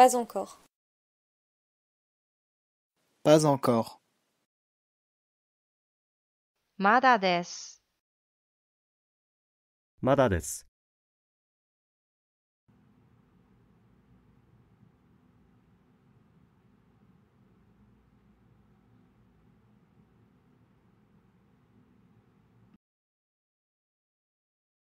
Pas encore Pas encore. Mada desu.